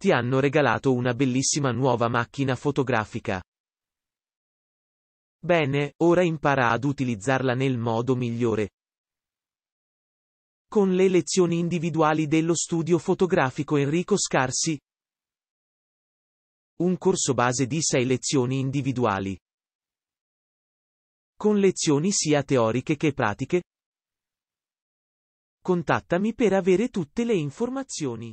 Ti hanno regalato una bellissima nuova macchina fotografica. Bene, ora impara ad utilizzarla nel modo migliore. Con le lezioni individuali dello studio fotografico Enrico Scarsi. Un corso base di 6 lezioni individuali. Con lezioni sia teoriche che pratiche. Contattami per avere tutte le informazioni.